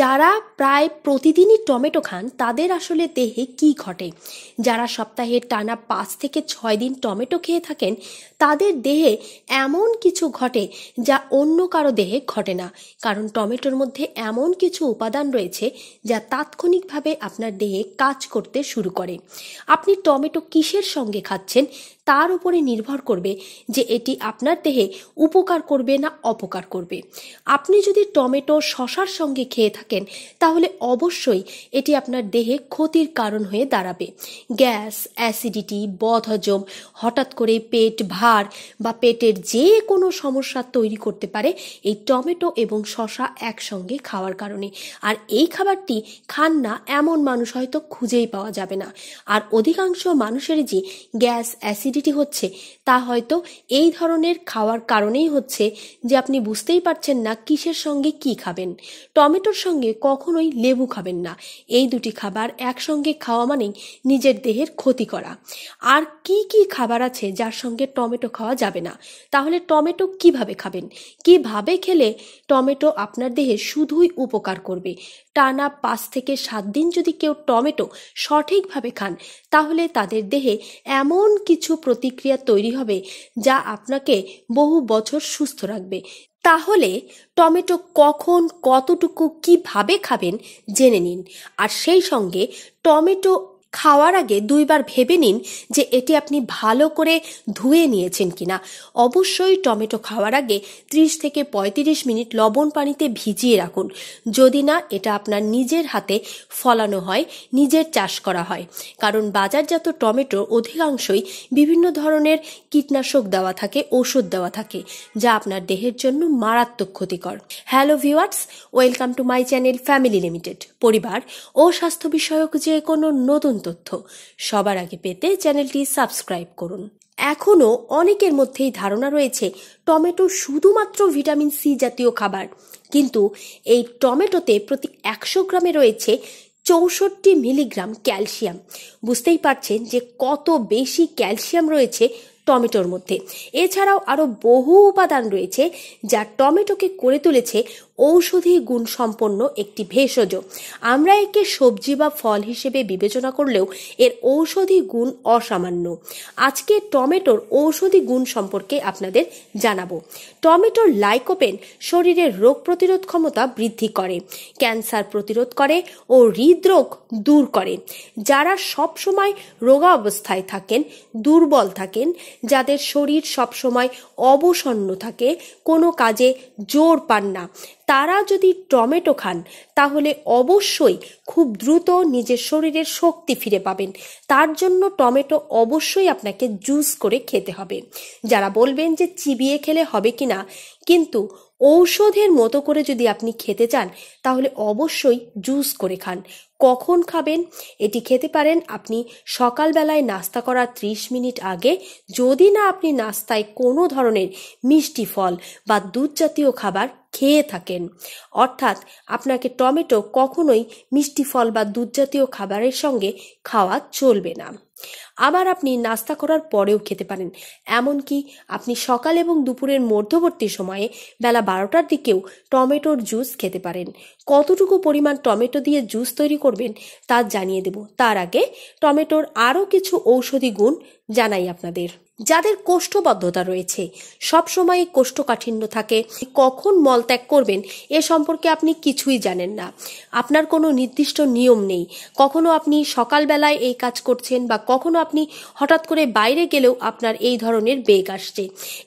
যারা প্রায় প্রতিদিনই টমেটো খান তাদের আসলে দেহে কি ঘটে যারা সপ্তাহে টানা পাঁচ থেকে ছয় দিন টমেটো খেয়ে থাকেন তাদের দেহে এমন কিছু ঘটে যা অন্য কারো দেহে ঘটে না কারণ টমেটোর মধ্যে এমন কিছু উপাদান রয়েছে যা তাৎক্ষণিকভাবে আপনার দেহে কাজ করতে শুরু করে আপনি টমেটো কিসের সঙ্গে খাচ্ছেন তার উপরে নির্ভর করবে যে এটি আপনার দেহে উপকার করবে না অপকার করবে আপনি যদি টমেটো শশার সঙ্গে খেয়ে খেয়ে থাকেন তাহলে অবশ্যই এটি আপনার দেহে ক্ষতির কারণ হয়ে দাঁড়াবে গ্যাস অ্যাসিডিটি বদহজম হঠাৎ করে পেট ভার বা পেটের যে কোনো সমস্যা তৈরি করতে পারে এই টমেটো এবং শশা একসঙ্গে খাওয়ার কারণে আর এই খাবারটি খান না এমন মানুষ হয়তো খুঁজেই পাওয়া যাবে না আর অধিকাংশ মানুষের যে গ্যাস অ্যাসিডিটি হচ্ছে তা হয়তো এই ধরনের খাওয়ার কারণেই হচ্ছে যে আপনি বুঝতেই পারছেন না কিসের সঙ্গে কি খাবেন টমেটো মাংসর সঙ্গে কখনোই লেবু খাবেন না এই দুটি খাবার একসঙ্গে খাওয়া মানেই নিজের দেহের ক্ষতি করা আর কি কি খাবার আছে যার সঙ্গে টমেটো খাওয়া যাবে না তাহলে টমেটো কিভাবে খাবেন কিভাবে খেলে টমেটো আপনার দেহে শুধুই উপকার করবে টানা পাঁচ থেকে সাত দিন যদি কেউ টমেটো সঠিকভাবে খান তাহলে তাদের দেহে এমন কিছু প্রতিক্রিয়া তৈরি হবে যা আপনাকে বহু বছর সুস্থ রাখবে তাহলে টমেটো কখন কতটুকু কিভাবে খাবেন জেনে নিন আর সেই সঙ্গে টমেটো খাওয়ার আগে দুইবার ভেবে নিন যে এটি আপনি ভালো করে ধুয়ে নিয়েছেন কিনা অবশ্যই টমেটো খাওয়ার আগে 30 থেকে 35 মিনিট লবণ পানিতে ভিজিয়ে রাখুন যদি না এটা আপনার নিজের হাতে ফলানো হয় নিজের চাষ করা হয় কারণ বাজারজাত টমেটো অধিকাংশই বিভিন্ন ধরনের কীটনাশক দেওয়া থাকে ওষুধ দেওয়া থাকে যা আপনার দেহের জন্য মারাত্মক ক্ষতিকর hello viewers welcome to my channel family limited পরিবার ও স্বাস্থ্য বিষয়ক যে কোনো নতুন তথ্য সবার আগে পেতে চ্যানেলটি সাবস্ক্রাইব করুন এখনও অনেকের মধ্যেই ধারণা রয়েছে টমেটো শুধুমাত্র ভিটামিন সি জাতীয় খাবার কিন্তু এই টমেটোতে প্রতি একশো গ্রামে রয়েছে চৌষট্টি মিলিগ্রাম ক্যালসিয়াম বুঝতেই পারছেন যে কত বেশি ক্যালসিয়াম রয়েছে টমেটোর মধ্যে এছাড়াও আরও বহু উপাদান রয়েছে যা টমেটোকে করে তুলেছে ঔষধি গুণ সম্পন্ন একটি ভেষজ আমরা একে সবজি বা ফল হিসেবে বিবেচনা করলেও এর ঔষধি গুণ অসামান্য আজকে টমেটোর ঔষধি গুণ সম্পর্কে আপনাদের জানাবো টমেটোর লাইকোপেন শরীরের রোগ প্রতিরোধ ক্ষমতা বৃদ্ধি করে ক্যান্সার প্রতিরোধ করে ও হৃদরোগ দূর করে যারা সময় রোগা অবস্থায় থাকেন দুর্বল থাকেন যাদের শরীর সবসময় অবসন্ন থাকে কোনো কাজে জোর পান না তারা যদি টমেটো খান তাহলে অবশ্যই খুব দ্রুত নিজের শরীরের শক্তি ফিরে পাবেন তার জন্য টমেটো অবশ্যই আপনাকে জুস করে খেতে হবে যারা বলবেন যে চিবিয়ে খেলে হবে কি না কিন্তু ঔষধের মতো করে যদি আপনি খেতে চান তাহলে অবশ্যই জুস করে খান কখন খাবেন এটি খেতে পারেন আপনি সকালবেলায় নাস্তা করার ত্রিশ মিনিট আগে যদি না আপনি নাস্তায় কোনো ধরনের মিষ্টি ফল বা দুধ জাতীয় খাবার খেয়ে থাকেন অর্থাৎ আপনাকে টমেটো কখনোই মিষ্টি ফল বা দুধ জাতীয় খাবারের সঙ্গে খাওয়া চলবে না আবার আপনি নাস্তা করার পরেও খেতে পারেন এমনকি আপনি সকাল এবং দুপুরের মধ্যবর্তী সময়ে বেলা বারোটার দিকেও টমেটোর জুস খেতে পারেন কতটুকু পরিমাণ টমেটো দিয়ে জুস তৈরি করবেন তা জানিয়ে দেব তার আগে টমেটোর আরও কিছু ঔষধি গুণ জানাই আপনাদের যাদের কোষ্ঠবদ্ধতা রয়েছে সবসময় কোষ্ঠকাঠিন্য থাকে কখন মলত্যাগ করবেন এ সম্পর্কে আপনি কিছুই জানেন না আপনার কোনো নির্দিষ্ট নিয়ম নেই কখনো আপনি সকালবেলায় এই কাজ করছেন বা কখনো আপনি আপনি হঠাৎ করে বাইরে গেলেও আপনার এই ধরনের বেগ আসছে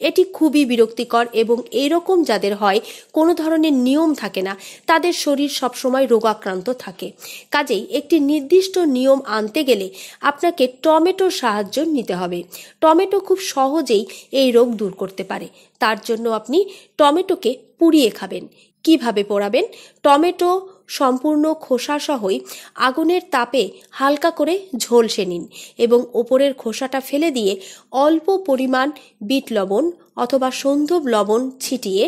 এটি খুবই বিরক্তিকর এবং এরকম যাদের হয় কোনো ধরনের নিয়ম থাকে না তাদের শরীর সবসময় রোগাক্রান্ত থাকে কাজেই একটি নির্দিষ্ট নিয়ম আনতে গেলে আপনাকে টমেটোর সাহায্য নিতে হবে টমেটো খুব সহজেই এই রোগ দূর করতে পারে তার জন্য আপনি টমেটোকে পুড়িয়ে খাবেন কিভাবে পোড়াবেন টমেটো সম্পূর্ণ খোসাসহই আগুনের তাপে হালকা করে ঝলসে নিন এবং ওপরের খোসাটা ফেলে দিয়ে অল্প পরিমাণ বিট লবণ অথবা সন্ধব লবণ ছিটিয়ে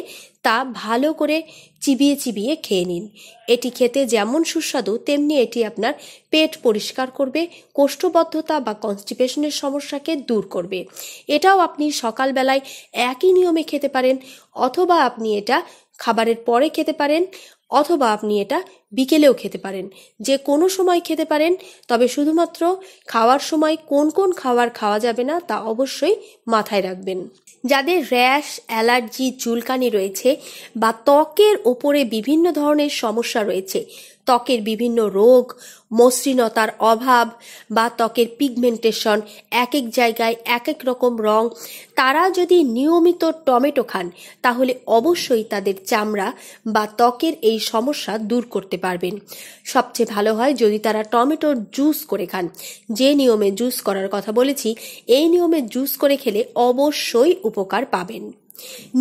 তা ভালো করে চিবিয়ে চিবিয়ে খেয়ে নিন এটি খেতে যেমন সুস্বাদু তেমনি এটি আপনার পেট পরিষ্কার করবে কোষ্ঠবদ্ধতা বা কনস্টিপেশনের সমস্যাকে দূর করবে এটাও আপনি সকালবেলায় একই নিয়মে খেতে পারেন অথবা আপনি এটা খাবারের পরে খেতে পারেন অথবা আপনি এটা বিকেলেও খেতে পারেন যে কোনো সময় খেতে পারেন তবে শুধুমাত্র খাওয়ার সময় কোন কোন খাবার খাওয়া যাবে না তা অবশ্যই মাথায় রাখবেন যাদের র্যাশ অ্যালার্জি চুলকানি রয়েছে বা ত্বকের ওপরে বিভিন্ন ধরনের সমস্যা রয়েছে ত্বকের বিভিন্ন রোগ মসৃণতার অভাব বা ত্বকের পিগমেন্টেশন এক এক জায়গায় এক এক রকম রং তারা যদি নিয়মিত টমেটো খান তাহলে অবশ্যই তাদের চামড়া বা ত্বকের এই সমস্যা দূর করতে খেতে পারবেন সবচেয়ে ভালো হয় যদি তারা টমেটোর জুস করে খান যে নিয়মে জুস করার কথা বলেছি এই নিয়মে জুস করে খেলে অবশ্যই উপকার পাবেন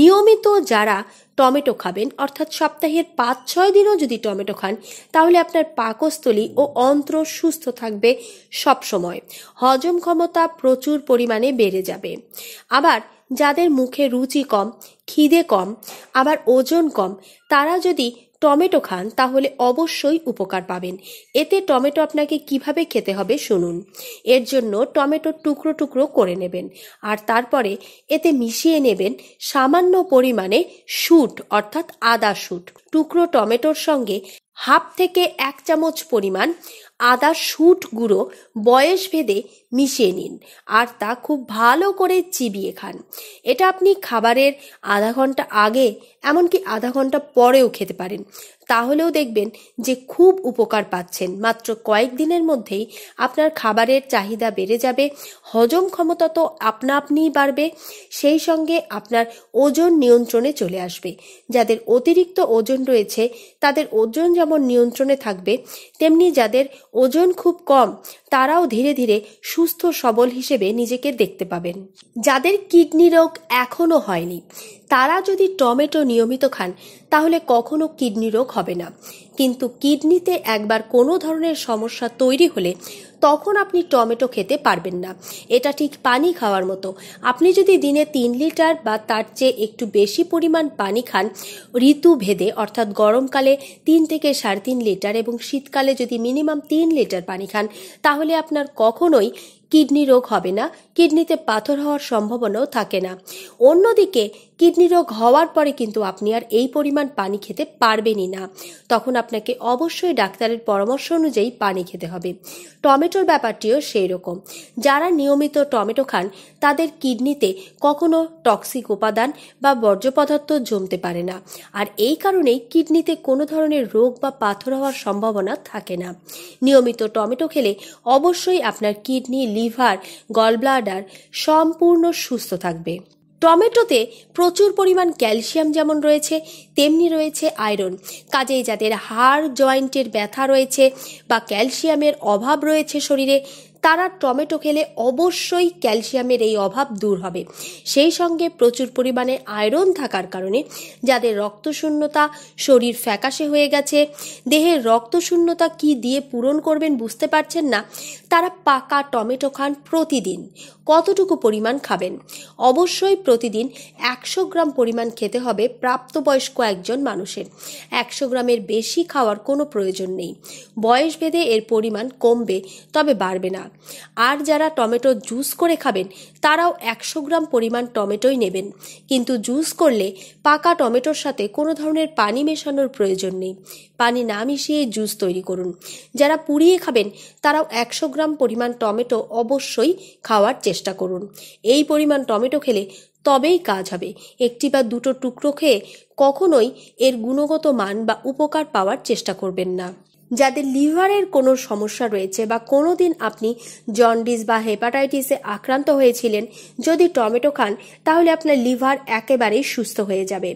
নিয়মিত যারা টমেটো খাবেন অর্থাৎ সপ্তাহের পাঁচ ছয় দিনও যদি টমেটো খান তাহলে আপনার পাকস্থলী ও অন্ত্র সুস্থ থাকবে সব সময় হজম ক্ষমতা প্রচুর পরিমাণে বেড়ে যাবে আবার যাদের মুখে রুচি কম খিদে কম আবার ওজন কম তারা যদি টমেটো খান তাহলে অবশ্যই উপকার পাবেন এতে টমেটো আপনাকে কিভাবে খেতে হবে শুনুন এর জন্য টমেটো টুকরো টুকরো করে নেবেন আর তারপরে এতে মিশিয়ে নেবেন সামান্য পরিমাণে শুট অর্থাৎ আদা শুট টুকরো টমেটোর সঙ্গে হাফ থেকে এক চামচ পরিমাণ আদা শুট গুঁড়ো বয়স ভেদে মিশিয়ে নিন আর তা খুব ভালো করে চিবিয়ে খান এটা আপনি খাবারের আধা ঘন্টা আগে এমনকি আধা ঘন্টা পরেও খেতে পারেন তাহলেও দেখবেন যে খুব উপকার পাচ্ছেন মাত্র কয়েক দিনের মধ্যেই আপনার খাবারের চাহিদা বেড়ে যাবে হজম ক্ষমতা তো আপনা আপনিই বাড়বে সেই সঙ্গে আপনার ওজন নিয়ন্ত্রণে চলে আসবে যাদের অতিরিক্ত ওজন রয়েছে তাদের ওজন যেমন নিয়ন্ত্রণে থাকবে তেমনি যাদের ওজন খুব কম তারাও ধীরে ধীরে সুস্থ সবল হিসেবে নিজেকে দেখতে পাবেন যাদের কিডনি রোগ এখনও হয়নি তারা যদি টমেটো নিয়মিত খান তাহলে কখনো কিডনি রোগ হবে না কিন্তু কিডনিতে একবার কোনো ধরনের সমস্যা তৈরি হলে তখন আপনি টমেটো খেতে পারবেন না এটা ঠিক পানি খাওয়ার মতো আপনি যদি দিনে তিন লিটার বা তার চেয়ে একটু বেশি পরিমাণ পানি খান ঋতু ভেদে অর্থাৎ গরমকালে তিন থেকে সাড়ে তিন লিটার এবং শীতকালে যদি মিনিমাম তিন লিটার পানি খান তাহলে আপনার কখনোই কিডনি রোগ হবে না কিডনিতে পাথর হওয়ার সম্ভাবনাও থাকে না অন্যদিকে কিডনি রোগ হওয়ার পরে কিন্তু আপনি আর এই পরিমাণ পানি খেতে পারবেনই না তখন আপনাকে অবশ্যই ডাক্তারের পরামর্শ অনুযায়ী পানি খেতে হবে টমেটোর ব্যাপারটিও সেই রকম যারা নিয়মিত টমেটো খান তাদের কিডনিতে কখনো টক্সিক উপাদান বা বর্জ্য পদার্থ জমতে পারে না আর এই কারণেই কিডনিতে কোনো ধরনের রোগ বা পাথর হওয়ার সম্ভাবনা থাকে না নিয়মিত টমেটো খেলে অবশ্যই আপনার কিডনি লিভার গলব্লাডার সম্পূর্ণ সুস্থ থাকবে টমেটোতে প্রচুর পরিমাণ ক্যালসিয়াম যেমন রয়েছে তেমনি রয়েছে আয়রন কাজেই যাদের হাড় জয়েন্টের ব্যথা রয়েছে বা ক্যালসিয়ামের অভাব রয়েছে শরীরে তারা টমেটো খেলে অবশ্যই ক্যালসিয়ামের এই অভাব দূর হবে সেই সঙ্গে প্রচুর পরিমাণে আয়রন থাকার কারণে যাদের রক্তশূন্যতা শরীর ফ্যাকাশে হয়ে গেছে দেহের রক্তশূন্যতা কি দিয়ে পূরণ করবেন বুঝতে পারছেন না তারা পাকা টমেটো খান প্রতিদিন কতটুকু পরিমাণ খাবেন অবশ্যই প্রতিদিন একশো গ্রাম পরিমাণ খেতে হবে প্রাপ্তবয়স্ক একজন মানুষের একশো গ্রামের বেশি খাওয়ার কোনো প্রয়োজন নেই বয়স ভেদে এর পরিমাণ কমবে তবে বাড়বে না আর যারা টমেটো জুস করে খাবেন তারাও একশো গ্রাম পরিমাণ টমেটোই নেবেন কিন্তু জুস করলে পাকা টমেটোর সাথে কোনো ধরনের পানি মেশানোর প্রয়োজন নেই পানি না মিশিয়ে জুস তৈরি করুন যারা পুড়িয়ে খাবেন তারাও একশো গ্রাম পরিমাণ টমেটো অবশ্যই খাওয়ার চেষ্টা করুন এই পরিমাণ টমেটো খেলে তবেই কাজ হবে একটি বা দুটো টুকরো খেয়ে কখনোই এর গুণগত মান বা উপকার পাওয়ার চেষ্টা করবেন না যাদের লিভারের কোনো সমস্যা রয়েছে বা কোনো দিন আপনি জন্ডিস বা হেপাটাইটিসে আক্রান্ত হয়েছিলেন যদি টমেটো খান তাহলে আপনার লিভার একেবারেই সুস্থ হয়ে যাবে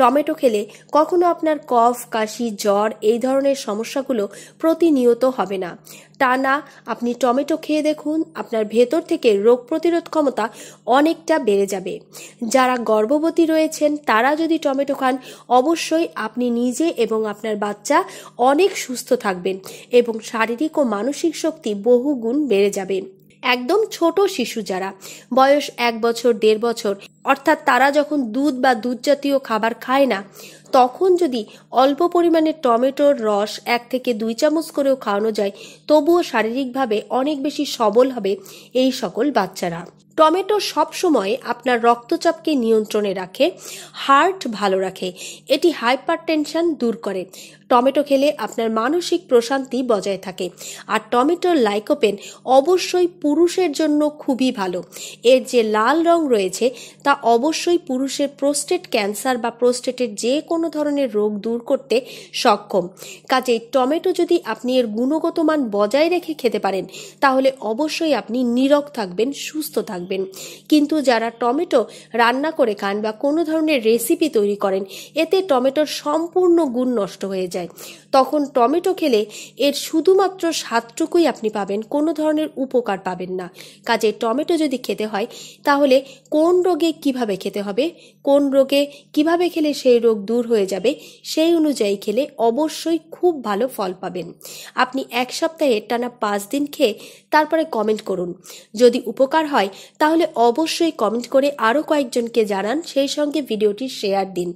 টমেটো খেলে কখনো আপনার কফ কাশি জ্বর এই ধরনের সমস্যাগুলো প্রতিনিয়ত হবে না টানা আপনি টমেটো খেয়ে দেখুন আপনার ভেতর থেকে রোগ প্রতিরোধ ক্ষমতা অনেকটা বেড়ে যাবে যারা গর্ভবতী রয়েছেন তারা যদি টমেটো খান অবশ্যই আপনি নিজে এবং আপনার বাচ্চা অনেক সুস্থ থাকবেন এবং শারীরিক ও মানসিক শক্তি বহুগুণ বেড়ে যাবে একদম ছোট শিশু যারা বয়স এক বছর দেড় বছর অর্থাৎ তারা যখন দুধ বা দুধ জাতীয় খাবার খায় না তখন যদি অল্প পরিমাণে টমেটোর রস এক থেকে দুই চামচ করেও খাওয়ানো যায় তবুও শারীরিকভাবে অনেক বেশি সবল হবে এই সকল বাচ্চারা টমেটো সবসময় আপনার রক্তচাপকে নিয়ন্ত্রণে রাখে হার্ট ভালো রাখে এটি হাইপার টেনশন দূর করে টমেটো খেলে আপনার মানসিক প্রশান্তি বজায় থাকে আর টমেটোর লাইকোপেন অবশ্যই পুরুষের জন্য খুবই ভালো এর যে লাল রং রয়েছে তা অবশ্যই পুরুষের প্রোস্টেট ক্যান্সার বা প্রোস্টেটের যে কোনো ধরনের রোগ দূর করতে সক্ষম কাজেই টমেটো যদি আপনি এর গুণগত মান বজায় রেখে খেতে পারেন তাহলে অবশ্যই আপনি নিরক থাকবেন সুস্থ থাকবেন থাকবেন কিন্তু যারা টমেটো রান্না করে খান বা কোনো ধরনের রেসিপি তৈরি করেন এতে টমেটোর সম্পূর্ণ গুণ নষ্ট হয়ে যায় তখন টমেটো খেলে এর শুধুমাত্র স্বাদটুকুই আপনি পাবেন কোনো ধরনের উপকার পাবেন না কাজে টমেটো যদি খেতে হয় তাহলে কোন রোগে কিভাবে খেতে হবে কোন রোগে কিভাবে খেলে সেই রোগ দূর হয়ে যাবে সেই অনুযায়ী খেলে অবশ্যই খুব ভালো ফল পাবেন আপনি এক সপ্তাহে টানা পাঁচ দিন খেয়ে তারপরে কমেন্ট করুন যদি উপকার হয় তাহলে অবশ্যই কমেন্ট করে আরও কয়েকজনকে জানান সেই সঙ্গে ভিডিওটি শেয়ার দিন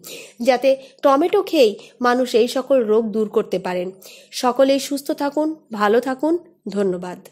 যাতে টমেটো খেয়েই মানুষ এই সকল রোগ দূর করতে পারেন সকলেই সুস্থ থাকুন ভালো থাকুন ধন্যবাদ